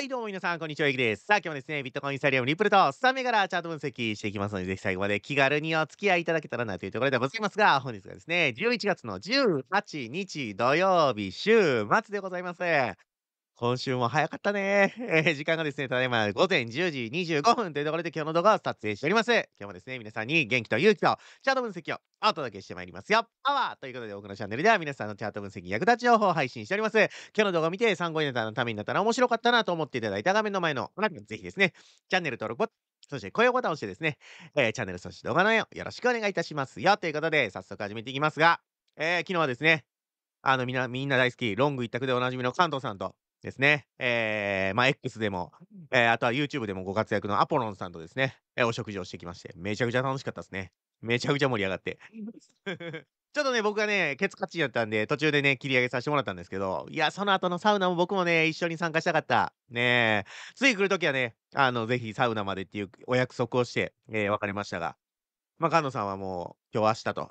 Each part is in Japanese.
はい、どうも皆さん、こんにちは、ゆきです。さあ、今日もですね、ビットコイン、イサリアム、リップルと、スタメガラチャート分析していきますので、ぜひ最後まで気軽にお付き合いいただけたらなというところでございますが、本日がですね、11月の18日土曜日、週末でございます。今週も早かったね。えー、時間がですね、ただいま午前10時25分というところで今日の動画を撮影しております。今日もですね、皆さんに元気と勇気とチャート分析をお届けしてまいりますよ。パワーということで、僕のチャンネルでは皆さんのチャート分析役立ち情報を配信しております。今日の動画を見て参考になったのためになったら面白かったなと思っていただいた画面の前のぜひですね、チャンネル登録ボタン、そして高評価ボタンを押してですね、えー、チャンネルそして動画の容よろしくお願いいたしますよ。ということで、早速始めていきますが、えー、昨日はですね、あのみんな、みんな大好き、ロング一択でおなじみの関東さんと、ですね、えー、まあ、X でも、えー、あとは YouTube でもご活躍のアポロンさんとですね、えー、お食事をしてきまして、めちゃくちゃ楽しかったですね。めちゃくちゃ盛り上がって。ちょっとね、僕がね、ケツカチンやったんで、途中でね、切り上げさせてもらったんですけど、いや、その後のサウナも僕もね、一緒に参加したかった。ねえ、次来るときはね、あの、ぜひサウナまでっていうお約束をして、えー、別れましたが、まあ、菅野さんはもう、今日明日と、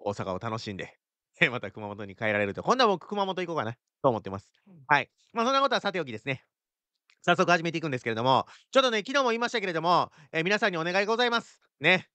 大阪を楽しんで、また熊本に帰られると。今度は僕、熊本行こうかな。と思ってます。はい。まあ、そんなことはさておきですね。早速始めていくんですけれども、ちょっとね、昨日も言いましたけれども、えー、皆さんにお願いございます。ね。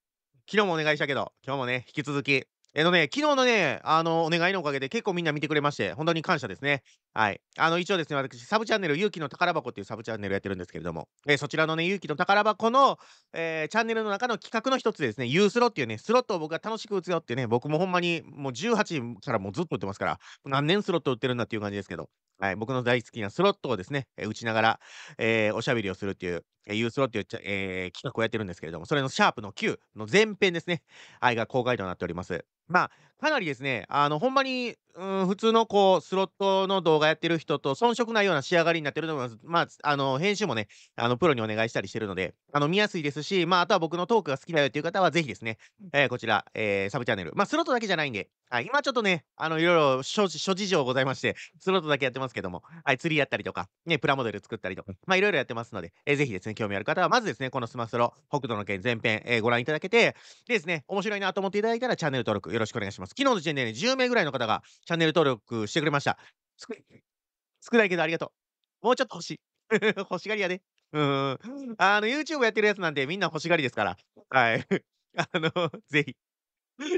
昨日もお願いしたけど、今日もね、引き続き、えのね、昨日のね、あの、お願いのおかげで結構みんな見てくれまして、本当に感謝ですね。はい。あの、一応ですね、私、サブチャンネル、勇気の宝箱っていうサブチャンネルやってるんですけれども、えー、そちらのね、勇気の宝箱の、えー、チャンネルの中の企画の一つですね、ユースロっていうね、スロットを僕が楽しく打つよってね、僕もほんまにもう18からもうずっと打ってますから、何年スロット打ってるんだっていう感じですけど、はい、僕の大好きなスロットをですね、えー、打ちながら、えー、おしゃべりをするっていう、えー、ユースロっていう、えー、企画をやってるんですけれども、それのシャープの9の前編ですね、愛が公開となっております。มかなりですね、あの、ほんまに、うん、普通のこう、スロットの動画やってる人と遜色ないような仕上がりになってると思います。まあ、あの、編集もね、あの、プロにお願いしたりしてるので、あの、見やすいですし、まあ、あとは僕のトークが好きだよっていう方は、ぜひですね、えー、こちら、えー、サブチャンネル。まあ、スロットだけじゃないんで、はい、今ちょっとね、あの、いろいろ諸諸事情ございまして、スロットだけやってますけども、はい、釣りやったりとか、ね、プラモデル作ったりとか、まあ、いろいろやってますので、えー、ぜひですね、興味ある方は、まずですね、このスマスロ、北斗の剣全編、えー、ご覧いただけて、でですね、面白いなと思っていただいたら、チャンネル登録よろしくお願いします。昨日の時点で、ね、10名ぐらいの方がチャンネル登録してくれました。少ないけどありがとう。もうちょっと欲しい。欲しがりやで、ん。あの、YouTube やってるやつなんでみんな欲しがりですから。はい。あの、ぜひ。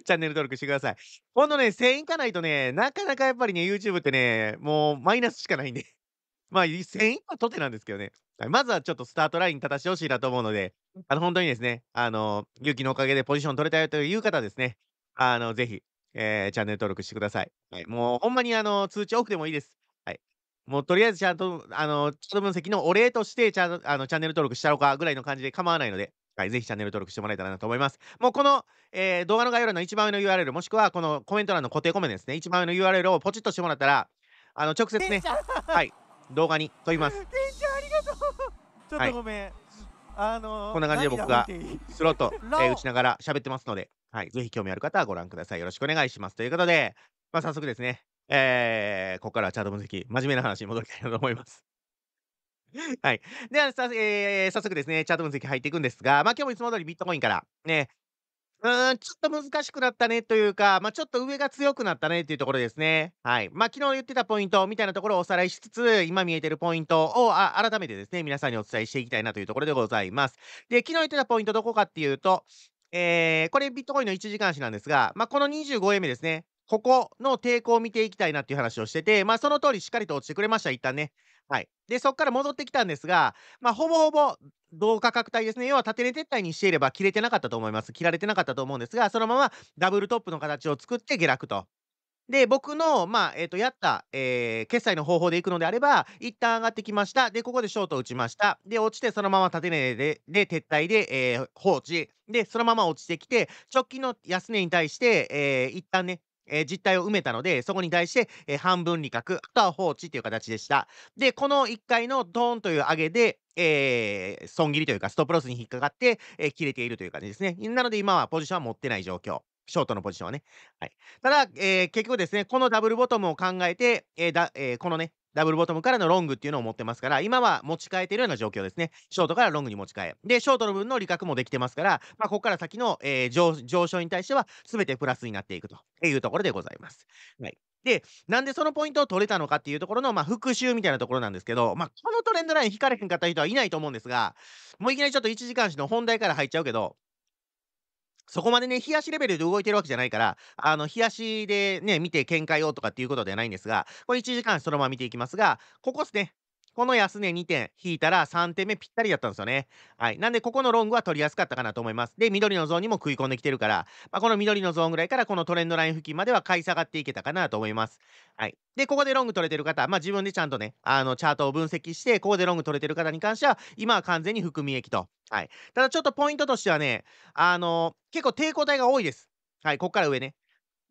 チャンネル登録してください。今度ね、1000いかないとね、なかなかやっぱりね、YouTube ってね、もうマイナスしかないんで。まあ、1000いはとてなんですけどね。はい、まずはちょっとスタートライン立たしてほしいなと思うので、あの、本当にですね、あの、勇気のおかげでポジション取れたよという方ですね、あの、ぜひ、えー、チャンネル登録してください。はい、もう、ほんまにあの、通知多くてもいいです。はい。もう、とりあえずちゃんと、あの、チャット分析のお礼として、ちゃんあの、チャンネル登録したろうかぐらいの感じで構わないので、はい、ぜひチャンネル登録してもらえたらなと思います。もうこの、えー、動画の概要欄の一番上の URL、もしくはこのコメント欄の固定コメントですね、一番上の URL をポチッとしてもらったら、あの直接ね、はい、動画に飛びます。ありがとう ちょっとごめん。はい、あのー、こんな感じで僕がスロット、えー、打ちながら喋ってますので、はい。ぜひ興味ある方はご覧ください。よろしくお願いします。ということで、まあ、早速ですね、えー、ここからはチャート分析、真面目な話に戻りたいと思います。はい。では、えー、早速ですね、チャート分析入っていくんですが、まあ、今日もいつも通りビットコインから、ね、うん、ちょっと難しくなったねというか、まあ、ちょっと上が強くなったねっていうところですね。はい。まあ、昨日言ってたポイントみたいなところをおさらいしつつ、今見えてるポイントを改めてですね、皆さんにお伝えしていきたいなというところでございます。で、昨日言ってたポイントどこかっていうと、えー、これビットコインの1時間足なんですが、まあ、この 25M ですね、ここの抵抗を見ていきたいなっていう話をしてて、まあ、その通りしっかりと落ちてくれました、一旦ね。はい、でそこから戻ってきたんですが、まあ、ほぼほぼ同価格帯ですね、要は縦値撤退にしていれば切れてなかったと思います、切られてなかったと思うんですが、そのままダブルトップの形を作って下落と。で、僕の、まあ、えっ、と、やった、えー決済の方法で行くのであれば、一旦上がってきました。で、ここでショート打ちました。で、落ちて、そのまま縦値で、で、撤退で、えー放置。で、そのまま落ちてきて、直近の安値に対して、えー一旦ね、えー実態を埋めたので、そこに対して、えー半分利確、あとは放置という形でした。で、この1回のドーンという上げで、えー損切りというか、ストップロスに引っかかって、えー切れているという感じですね。なので、今はポジションは持ってない状況。ショートのポジションはね。はい。ただ、えー、結局ですね、このダブルボトムを考えて、えー、だえー、このね、ダブルボトムからのロングっていうのを持ってますから、今は持ち替えてるような状況ですね。ショートからロングに持ち替え。で、ショートの分の利確もできてますから、まあ、ここから先の、えー、上上昇に対しては、全てプラスになっていくというところでございます。はい。で、なんでそのポイントを取れたのかっていうところの、まあ、復習みたいなところなんですけど、まあ、このトレンドライン引かれへんかった人はいないと思うんですが、もういきなりちょっと1時間しの本題から入っちゃうけど、そこまでね、冷やしレベルで動いてるわけじゃないから、あの、冷やしでね、見て見解をとかっていうことではないんですが、これ1時間そのまま見ていきますが、ここですね。この安値2点引いたら3点目ぴったりだったんですよね。はい。なんで、ここのロングは取りやすかったかなと思います。で、緑のゾーンにも食い込んできてるから、まあ、この緑のゾーンぐらいからこのトレンドライン付近までは買い下がっていけたかなと思います。はい。で、ここでロング取れてる方、まあ、自分でちゃんとね、あの、チャートを分析して、ここでロング取れてる方に関しては、今は完全に含み益と。はい。ただちょっとポイントとしてはね、あの結構抵抗体が多いです。はい、こっから上ね。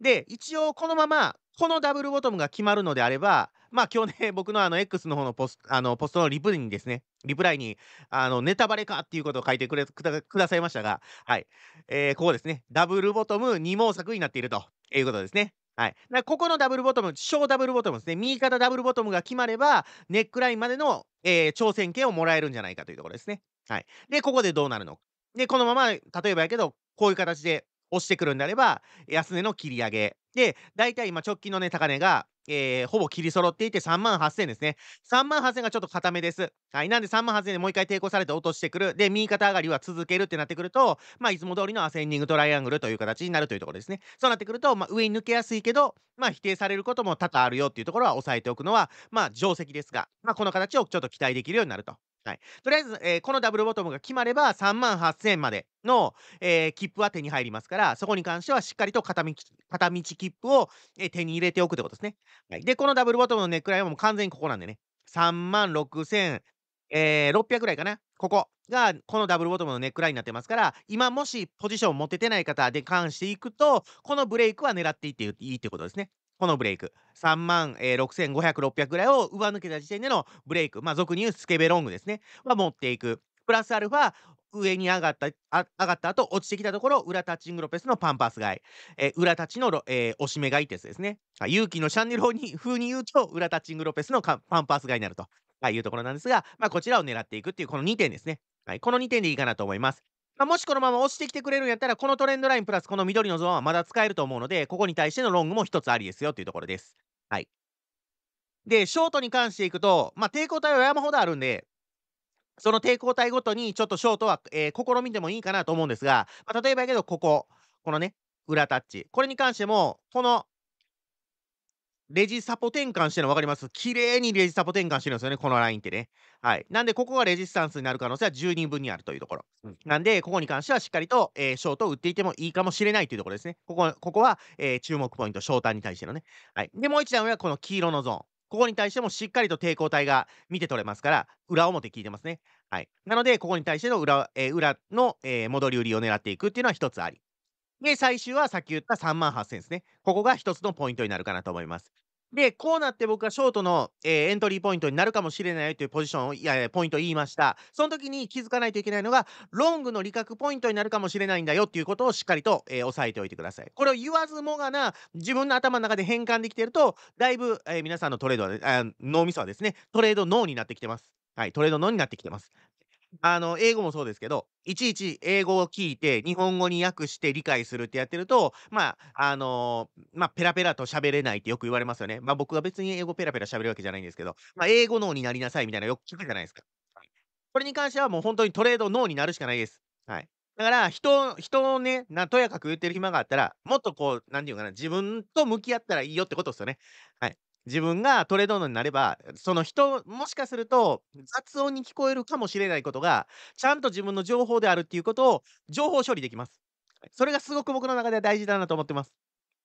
で、一応このまま、このダブルボトムが決まるのであれば、まあ今日ね、僕のあの X の方のポスあのポストのリプにですね、リプライに、あの、ネタバレかっていうことを書いてくれくだくださいましたが、はい。えー、ここですね、ダブルボトム2毛作になっているということですね。はい。だここのダブルボトム、小ダブルボトムですね、右肩ダブルボトムが決まれば、ネックラインまでの、えー、挑戦権をもらえるんじゃないかというところですね。はい。で、ここでどうなるので、このまま、例えばやけど、こういう形で押してくるんであれば、安値の切り上げ。で、大体今、直近のね、高値が、えー、ほぼ切り揃っていて3万8000円ですね。3万8000円がちょっと固めです。はい。なんで3万8000円でもう一回抵抗されて落としてくる。で、右肩上がりは続けるってなってくると、まあ、いつも通りのアセンディングトライアングルという形になるというところですね。そうなってくると、まあ、上に抜けやすいけど、まあ、否定されることも多々あるよっていうところは押さえておくのは、まあ、定石ですが、まあ、この形をちょっと期待できるようになると。はい。とりあえず、えー、このダブルボトムが決まれば、3万8000円までの、えー、切符は手に入りますから、そこに関してはしっかりと片道片道切符を、えー、手に入れておくってことですね。はい。で、このダブルボトムのネックラインはもう完全にここなんでね。3万6600、えぐらいかな。ここが、このダブルボトムのネックラインになってますから、今もしポジションを持ててない方で関していくと、このブレイクは狙っていっていいってことですね。このブレイク3万、えー、6500,600ぐらいを上抜けた時点でのブレイク、まあ、俗に言うスケベロングですね、は持っていく。プラスアルファ、上に上がったあ上がった後落ちてきたところ、裏タッチングロペスのパンパス買い、えー、裏タッチの、えー、し目買いってやつですね。勇気のシャンネルに 風に言うと、裏タッチングロペスのパンパス買いになると、い、いうところなんですが、まあ、こちらを狙っていくっていうこの2点ですね。はい、この2点でいいかなと思います。まあ、もしこのまま押してきてくれるんやったら、このトレンドラインプラスこの緑のゾーンはまだ使えると思うので、ここに対してのロングも一つありですよというところです。はい。で、ショートに関していくと、まあ、抵抗体は山ほどあるんで、その抵抗体ごとにちょっとショートは、えー、試みてもいいかなと思うんですが、まあ、例えばやけど、ここ、このね、裏タッチ。これに関しても、このレジサポ転換してるの分かります綺麗にレジサポ転換してるんですよね、このラインってね。はい。なんで、ここがレジスタンスになる可能性は10人分にあるというところ。うん、なんで、ここに関してはしっかりと、えー、ショートを打っていてもいいかもしれないというところですね。ここここは、えー、注目ポイント、ショーターに対してのね。はい。で、もう一段上はこの黄色のゾーン。ここに対してもしっかりと抵抗体が見て取れますから、裏表効いてますね。はい。なので、ここに対しての裏,、えー、裏の、え戻り売りを狙っていくっていうのは一つあり。で、最終はさっき言った3万8000ですね。ここが一つのポイントになるかなと思います。で、こうなって僕はショートの、えー、エントリーポイントになるかもしれないというポジションを、いやポイントを言いました。その時に気づかないといけないのが、ロングの利確ポイントになるかもしれないんだよっていうことをしっかりと、えー、押さえておいてください。これを言わずもがな、自分の頭の中で変換できてると、だいぶ、えー、皆さんのトレードは、ね、脳みそはですね、トレード脳になってきてます。はい、トレード脳になってきてます。あの、英語もそうですけど、いちいち英語を聞いて、日本語に訳して理解するってやってると、まあ、あの、まあ、ペラペラと喋れないってよく言われますよね。まあ、僕は別に英語ペラペラ喋るわけじゃないんですけど、まあ、英語脳になりなさいみたいなよく聞くじゃないですか。はいこれに関してはもう本当にトレード脳になるしかないです。はい。だから、人、人をね、な、とやかく言ってる暇があったら、もっとこう、なんていうかな、自分と向き合ったらいいよってことですよね。はい。自分がトレードーノになれば、その人、もしかすると雑音に聞こえるかもしれないことが、ちゃんと自分の情報であるっていうことを情報処理できます。それがすごく僕の中では大事だなと思ってます。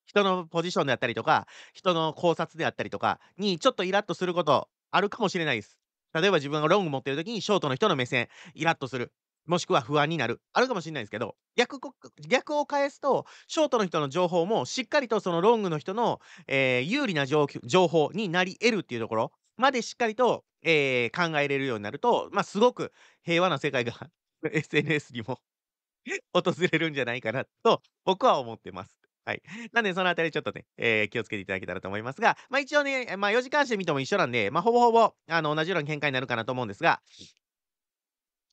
人のポジションであったりとか、人の考察であったりとかにちょっとイラッとすることあるかもしれないです。例えば自分がロング持ってる時にショートの人の目線、イラッとする。もしくは不安になる、あるかもしれないですけど、逆逆を返すと、ショートの人の情報もしっかりとそのロングの人の、えー、有利な情報になり得るっていうところまでしっかりと、えー、考えれるようになると、まあ、すごく平和な世界が SNS にも 訪れるんじゃないかなと僕は思ってます。はい。なんで、そのあたりちょっとね、えー、気をつけていただけたらと思いますが、まあ一応ね、まあ4時間してみても一緒なんで、まあほぼほぼ、あの、同じような見解になるかなと思うんですが、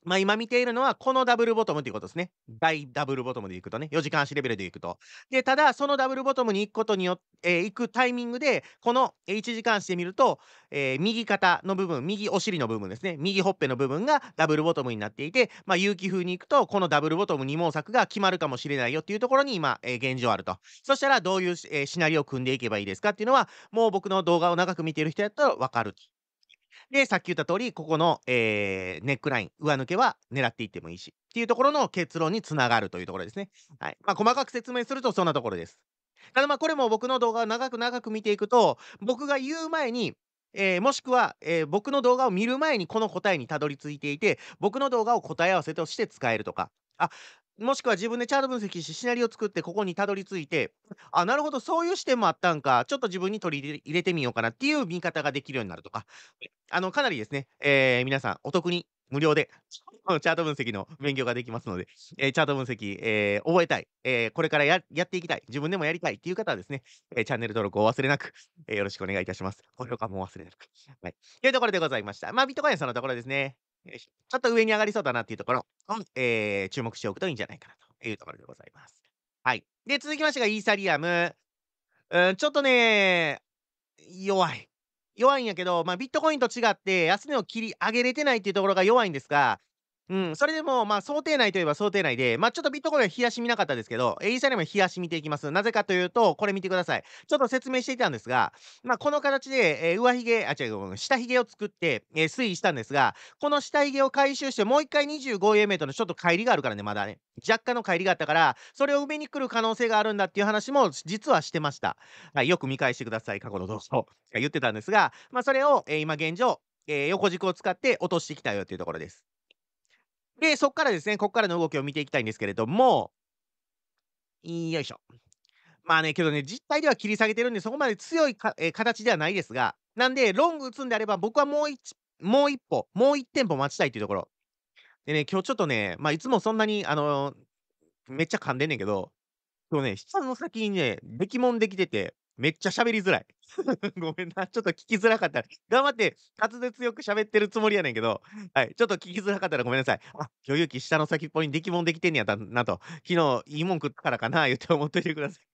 まあ、今見ているのは、このダブルボトムということですね。大ダブルボトムでいくとね、4時間足レベルでいくと。で、ただ、そのダブルボトムに行くことによって、えー、行くタイミングで、この1時間足で見ると、えー、右肩の部分、右お尻の部分ですね、右ほっぺの部分がダブルボトムになっていて、まあ、有機風に行くと、このダブルボトム2毛作が決まるかもしれないよっていうところに今、えー、現状あると。そしたら、どういう、えシナリオを組んでいけばいいですかっていうのは、もう僕の動画を長く見ている人やったら分かるで、さっき言った通り、ここの、えー、ネックライン、上抜けは狙っていってもいいし、っていうところの結論につながるというところですね。はい。まあ、細かく説明するとそんなところです。ただまあ、これも僕の動画を長く長く見ていくと、僕が言う前に、えー、もしくは、えー、僕の動画を見る前にこの答えにたどり着いていて、僕の動画を答え合わせとして使えるとか、あ、もしくは自分でチャート分析してシナリオ作ってここにたどり着いて、あ、なるほど、そういう視点もあったんか、ちょっと自分に取り入れてみようかなっていう見方ができるようになるとか、あの、かなりですね、えー、皆さんお得に無料で、チャート分析の勉強ができますので、えー、チャート分析、えー、覚えたい、えー、これからやっていきたい、自分でもやりたいっていう方はですね、えチャンネル登録を忘れなく、えよろしくお願いいたします。高評価も忘れなく。はい。というところでございました。まあ、ビットコインはそのところですね。ちょっと上に上がりそうだなっていうところを、えー、注目しておくといいんじゃないかなというところでございます。はい。で、続きましてがイーサリアム。うん、ちょっとね、弱い。弱いんやけど、まあ、ビットコインと違って安値を切り上げれてないっていうところが弱いんですが、うん、それでも、まあ、想定内といえば想定内で、まあ、ちょっとビットコインは冷やし見なかったですけど、イーサリアム冷やし見ていきます。なぜかというと、これ見てください。ちょっと説明していたんですが、まあ、この形で、えー、上髭、あ、違う、下髭を作って、えー、推移したんですが、この下髭を回収して、もう一回 25A のちょっと乖離があるからね、まだね。若干の乖離があったから、それを埋めに来る可能性があるんだっていう話も、実はしてました。はい、よく見返してください、過去の動作を。言ってたんですが、まあ、それを、えー、今現状、えー、横軸を使って落としてきたよというところです。で、そこからですね、ここからの動きを見ていきたいんですけれども、よいしょ。まあね、けどね、実態では切り下げてるんで、そこまで強いか、えー、形ではないですが、なんで、ロング打つんであれば、僕はもう一、もう一歩、もう一店舗待ちたいっていうところ。でね、今日ちょっとね、まあ、いつもそんなに、あのー、めっちゃ噛んでんねんけど、今日ね、下の先にね、出来もんできてて、めっちゃ喋りづらい。ごめんな。ちょっと聞きづらかったら。頑張って、滑舌よく喋ってるつもりやねんけど、はい。ちょっと聞きづらかったらごめんなさい。あ、許容器下の先っぽにできもんできてんやったなと。昨日、いいもん食ったからかな、言って思っといてください。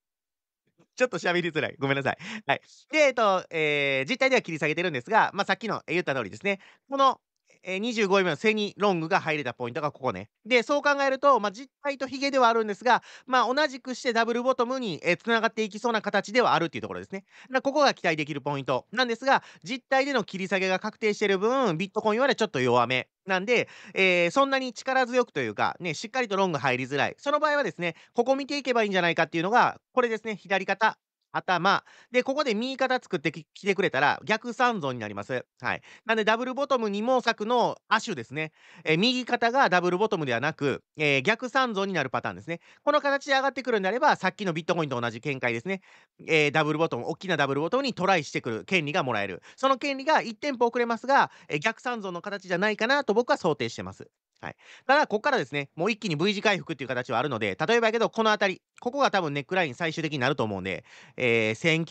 ちょっと喋りづらい。ごめんなさい。はい。で、えっと、えー、実態では切り下げてるんですが、まあ、さっきの言った通りですね。このえー、25位目のセニロングが入れたポイントがここね。で、そう考えると、まあ、実態とヒゲではあるんですが、まあ、同じくしてダブルボトムに、えー、繋がっていきそうな形ではあるっていうところですね。ここが期待できるポイントなんですが、実態での切り下げが確定している分、ビットコインはちょっと弱めなんで、えー、そんなに力強くというか、ね、しっかりとロング入りづらい。その場合はですね、ここ見ていけばいいんじゃないかっていうのが、これですね、左肩、頭。で、ここで右肩作ってきてくれたら逆三尊になります。はい。なんで、ダブルボトム二毛作の亜種ですね。えー右肩がダブルボトムではなく、えー逆三尊になるパターンですね。この形で上がってくるんであれば、さっきのビットコインと同じ見解ですね。えーダブルボトム、大きなダブルボトムにトライしてくる権利がもらえる。その権利が1店舗遅れますが、えー逆三尊の形じゃないかなと僕は想定してます。はい、ただ、ここからですね、もう一気に V 字回復っていう形はあるので、例えばやけど、この辺り、ここが多分ネックライン最終的になると思うんで、えー、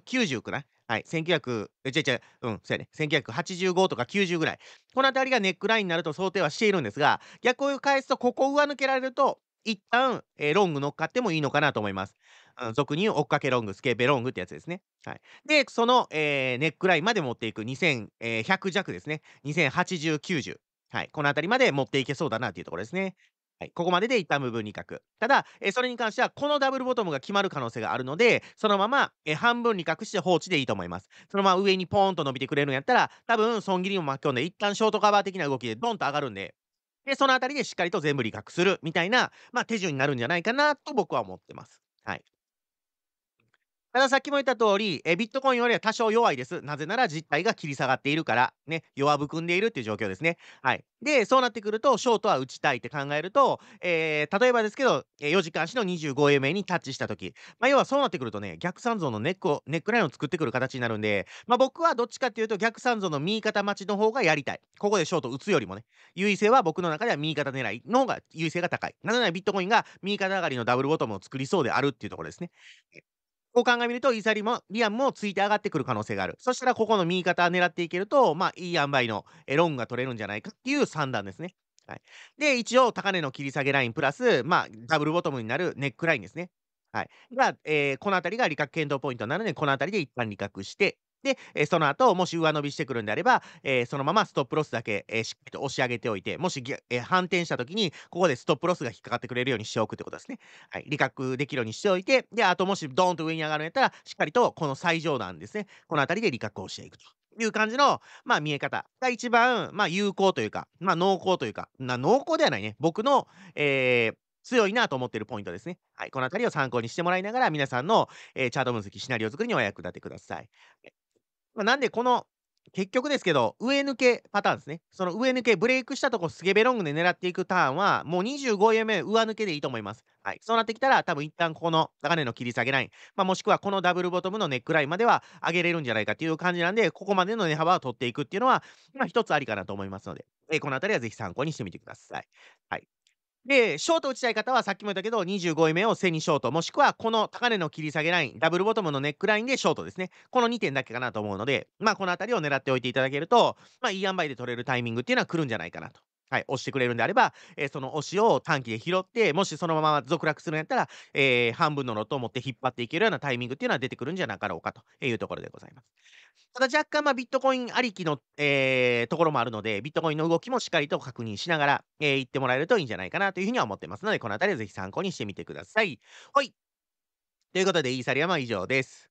1980、90くないはい、1900、うう、うん、そうやね、1985とか90ぐらい。この辺りがネックラインになると想定はしているんですが、逆を返すと、ここを上抜けられると、一旦、えー、ロング乗っかってもいいのかなと思います。うん、俗に言う追っかけロング、スケベロングってやつですね。はい、で、その、えー、ネックラインまで持っていく2100弱ですね。2080、90。はい、この辺りまで持っていけそうだなというところですね。はい、ここまでで一旦部分2角。ただ、えー、それに関しては、このダブルボトムが決まる可能性があるので、そのまま、えー、半分に隠して放置でいいと思います。そのまま上にポーンと伸びてくれるんやったら、多分、損切りも巻き込んで、一旦ショートカバー的な動きでドンと上がるんで、で、その辺りでしっかりと全部利確するみたいな、まあ、手順になるんじゃないかなと僕は思ってます。はい。たださっきも言った通り、えビットコインよりは多少弱いです。なぜなら実態が切り下がっているから、ね、弱含んでいるっていう状況ですね。はい。で、そうなってくると、ショートは打ちたいって考えると、えー、例えばですけど、え4時間足の25円目にタッチしたとき、まあ、要はそうなってくるとね、逆三像のネックを、ネックラインを作ってくる形になるんで、まあ、僕はどっちかっていうと、逆三像の右肩待ちの方がやりたい。ここでショート打つよりもね、優位性は僕の中では右肩狙いの方が優位性が高い。なぜならビットコインが右肩上がりのダブルボトムを作りそうであるっていうところですね。こう考えるとイサリもリアムもついて上がってくる可能性がある。そしたらここの右肩を狙っていけると、まあ、いい塩梅のロングが取れるんじゃないかっていう算段ですね。はい、で、一応高値の切り下げラインプラス、まあ、ダブルボトムになるネックラインですね。はい、が、えー、この辺りが利確検討ポイントなので、この辺りで一旦利確して、で、えその後もし上伸びしてくるんであれば、えそのままストップロスだけ、えしっかりと押し上げておいてもし、え反転した時にここでストップロスが引っかかってくれるようにしておくってことですね。はい、理覚できるようにしておいてであともしドーンと上に上がるんやったらしっかりとこの最上段ですねこの辺りで理覚をしていくと。いう感じの、まあ、見え方が一番、まあ、有効というか、まあ、濃厚というか、まあ、濃厚ではないね、僕の、えー、強いなと思ってるポイントですね。はい、この辺りを参考にしてもらいながら、皆さんの、えー、チャート分析、シナリオ作りにお役立てください。まあ、なんで、この、結局ですけど、上抜けパターンですね。その上抜け、ブレイクしたとこ、スゲベロングで狙っていくターンは、もう25円目、上抜けでいいと思います。はい。そうなってきたら、多分一旦ここの高値の切り下げライン、まあ、もしくはこのダブルボトムのネックラインまでは上げれるんじゃないかという感じなんで、ここまでの値幅を取っていくっていうのは、まあ、一つありかなと思いますので、えー、このあたりはぜひ参考にしてみてください。はい。で、ショート打ちたい方はさっきも言ったけど、25位目を背にショート、もしくはこの高値の切り下げライン、ダブルボトムのネックラインでショートですね。この2点だけかなと思うので、まあ、この辺りを狙っておいていただけると、まあ、いい塩梅で取れるタイミングっていうのは来るんじゃないかなとはい、押してくれるんであれば、えー、その押しを短期で拾って、もしそのまま続落するんやったら、えー、半分のロットを持って引っ張っていけるようなタイミングっていうのは出てくるんじゃなかろうかというところでございます。ただ若干、まあ、ビットコインありきの、えー、ところもあるので、ビットコインの動きもしっかりと確認しながら、えー、言ってもらえるといいんじゃないかなというふうには思ってますので、このあたりはぜひ参考にしてみてください。はい。ということで、イーサリアムは以上です。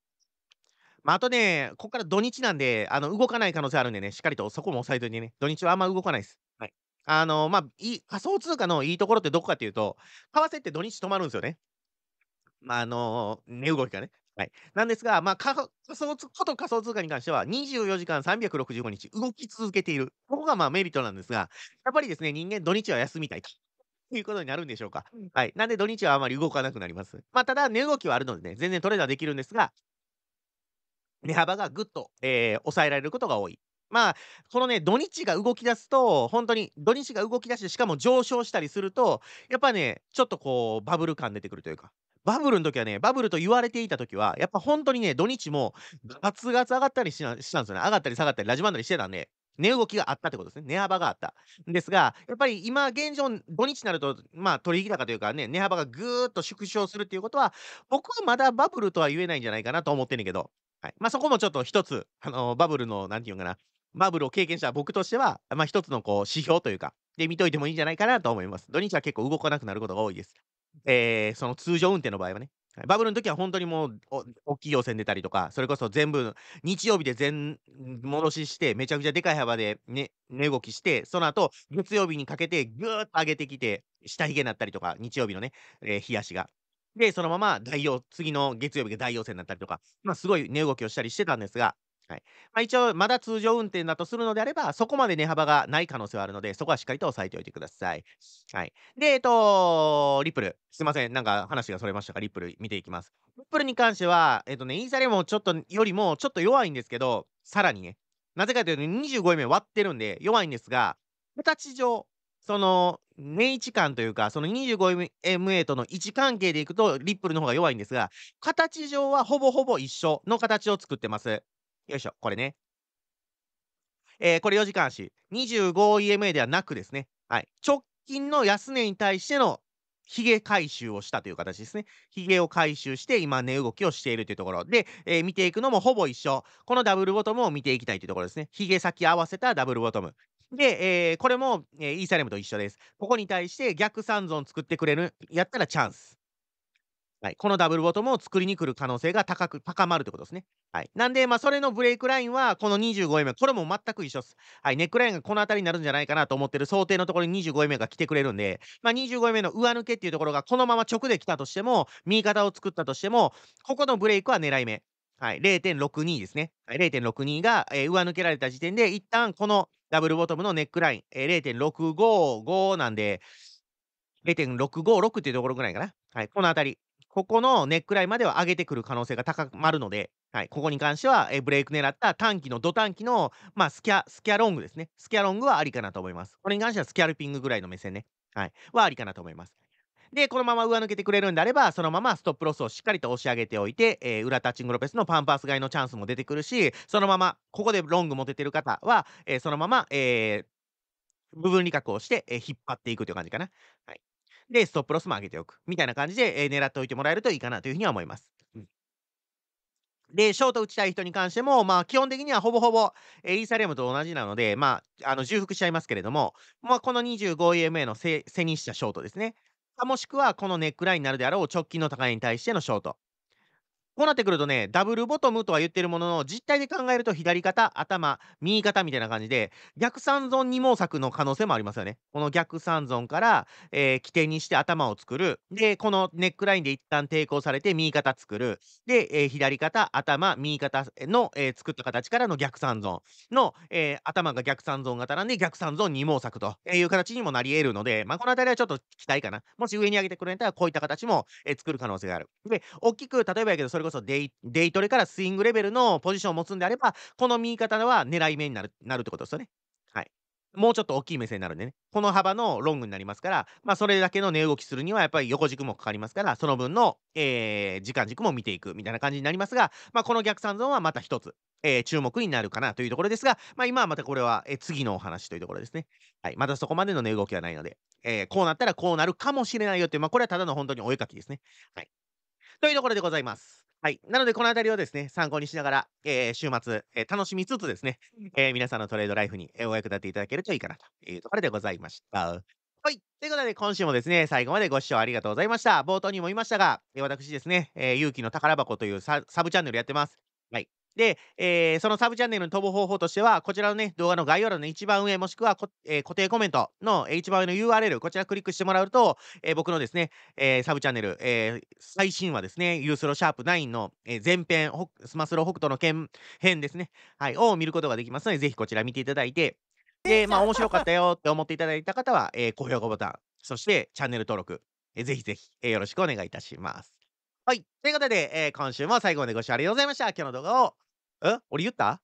まあ、あとね、ここから土日なんで、あの動かない可能性あるんでね、しっかりとそこも押さえといてね、土日はあんま動かないです。あの、まあ、い仮想通貨のいいところってどこかっていうと、為替って土日止まるんですよね。まあ、あの、値動きがね。はい。なんですが、まあ、仮想通、貨と仮想通貨に関しては、24時間365日動き続けている。ここがまあメリットなんですが、やっぱりですね、人間土日は休みたいと。いうことになるんでしょうか。はい。なんで土日はあまり動かなくなります。まあ、ただ、値動きはあるのでね、全然トレーダーできるんですが、値幅がぐっと、えー、抑えられることが多い。まあ、このね、土日が動き出すと、本当に土日が動き出して、しかも上昇したりすると、やっぱね、ちょっとこう、バブル感出てくるというか、バブルの時はね、バブルと言われていた時は、やっぱ本当にね、土日もガツガツ上がったりしたんですよね。上がったり下がったり、ラジバンダリしてたんで、値動きがあったってことですね。値幅があった。ですが、やっぱり今現状、土日になると、まあ取引高というかね、値幅がぐーっと縮小するっていうことは、僕はまだバブルとは言えないんじゃないかなと思ってんねんけど、はい。まあそこもちょっと一つ、あのー、バブルの、何て言うかな、バブルを経験した僕としては、まあ、一つのこう指標というか、で見といてもいいんじゃないかなと思います。土日は結構動かなくなることが多いです。えー、その通常運転の場合はね。バブルの時は本当にもう大きい予選出たりとか、それこそ全部、日曜日で全戻しして、めちゃくちゃでかい幅でね、値動きして、その後、月曜日にかけてぐーっと上げてきて、下髭になったりとか、日曜日のね、えー、冷やしが。で、そのまま次の月曜日が大陽線になったりとか、まあ、すごい値動きをしたりしてたんですが、はい。まあ、一応、まだ通常運転だとするのであれば、そこまで値幅がない可能性はあるので、そこはしっかりと押さえておいてください。はい。で、えっと、リップル。すいません。なんか話がそれましたが、リップル見ていきます。リップルに関しては、えっとね、イーサリアムちょっとよりもちょっと弱いんですけど、さらにね、なぜかというと25位目割ってるんで弱いんですが、形上、その、値位置感というか、その 25MA との位置関係でいくと、リップルの方が弱いんですが、形上はほぼほぼ一緒の形を作ってます。よいしょ、これね。えー、これ4時間足。25EMA ではなくですね。はい。直近の安値に対してのヒゲ回収をしたという形ですね。ヒゲを回収して、今、値動きをしているというところで、えー、見ていくのもほぼ一緒。このダブルボトムを見ていきたいというところですね。ヒゲ先合わせたダブルボトム。で、えー、これも、えー、イーサレムと一緒です。ここに対して逆三尊作ってくれる、やったらチャンス。はい、このダブルボトムを作りに来る可能性が高く、高まるということですね。はい。なんで、まあ、それのブレイクラインは、この25 m これも全く一緒です。はい。ネックラインがこの辺りになるんじゃないかなと思ってる想定のところに25 m が来てくれるんで、まあ、25 m の上抜けっていうところが、このまま直で来たとしても、右肩を作ったとしても、ここのブレイクは狙い目。はい。0.62ですね。はい。0.62が、えー、上抜けられた時点で、一旦このダブルボトムのネックライン、えー、0.655なんで、0.656っていうところぐらいかな。はい。この辺り。ここのネックラインまでは上げてくる可能性が高まるので、はい、ここに関しては、えブレイク狙った短期のド短期の、まあ、スキャ、スキャロングですね。スキャロングはありかなと思います。これに関してはスキャルピングぐらいの目線ね。はい、はありかなと思います。で、このまま上抜けてくれるんであれば、そのままストップロスをしっかりと押し上げておいて、えー、裏タッチングロペスのパンパース買いのチャンスも出てくるし、そのまま、ここでロング持ててる方は、えー、そのまま、えー、部分利確をして、え引っ張っていくという感じかな。はい。で、ストップロスも上げておく。みたいな感じで、えー、狙っておいてもらえるといいかなというふうには思います。うん、で、ショート打ちたい人に関しても、まあ、基本的にはほぼほぼ、えー、イーサリアムと同じなので、まあ、あの重複しちゃいますけれども、まあ、この 25EMA の背にしたショートですね。もしくは、このネックラインになるであろう直近の高値に対してのショート。こうなってくるとね、ダブルボトムとは言ってるものの、実態で考えると左肩、頭、右肩みたいな感じで、逆三尊二毛作の可能性もありますよね。この逆三尊から、えー、起点にして頭を作る。で、このネックラインで一旦抵抗されて右肩作る。で、えー、左肩、頭、右肩の、えー、作った形からの逆三尊の、え頭が逆三尊型なんで、逆三尊二毛作という形にもなり得るので、まあ、この辺りはちょっと期待かな。もし上に上げてくれたら、こういった形も、え作る可能性がある。で、大きく、例えばやけど、それこそデイデイトレからスイングレベルのポジションを持つんであれば、この右肩は狙い目になるなるってことですよね。はい。もうちょっと大きい目線になるんでね、この幅のロングになりますから、まあ、それだけの値動きするには、やっぱり横軸もかかりますから、その分の、えー、時間軸も見ていくみたいな感じになりますが、まあ、この逆三ゾーンはまた一つ、えー、注目になるかなというところですが、まあ、今はまたこれは、えー、次のお話というところですね。はい、またそこまでの値動きはないので、えー、こうなったらこうなるかもしれないよっていう、まあ、これはただの本当にお絵かきですね。はい。というところでございます。はい。なので、このあたりをですね、参考にしながら、えー、週末、えー、楽しみつつですね、えー、皆さんのトレードライフにえお役立ていただけるといいかなというところでございました。はい。ということで、今週もですね、最後までご視聴ありがとうございました。冒頭にも言いましたが、え私ですね、えー、勇気の宝箱というササブチャンネルやってます。はい。で、えー、そのサブチャンネルに飛ぶ方法としては、こちらのね、動画の概要欄の一番上、もしくはえー、固定コメントの一番上の URL、こちらクリックしてもらうと、えー、僕のですね、えサブチャンネル、え最新話ですね、ユースロシャープ9の、え前編、スマスロ北斗の剣編ですね、はい、を見ることができますので、ぜひこちら見ていただいて、で、まあ、面白かったよって思っていただいた方は、え高評価ボタン、そしてチャンネル登録、えー、ぜひぜひ、えよろしくお願いいたします。はい。ということで、えー、今週も最後までご視聴ありがとうございました。今日の動画を、ん俺言った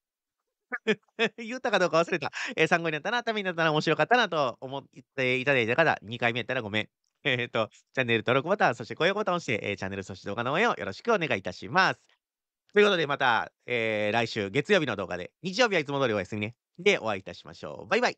言ったかどうか忘れた。えー、参考になったな、ためになったな、面白かったなと思っていただいた方、2回目やったらごめん。えっ、ー、と、チャンネル登録ボタン、そして高評価ボタンを押して、えー、チャンネル、そして動画の応援をよろしくお願いいたします。ということで、また、えー、来週月曜日の動画で、日曜日はいつも通りお休みね。で、お会いいたしましょう。バイバイ。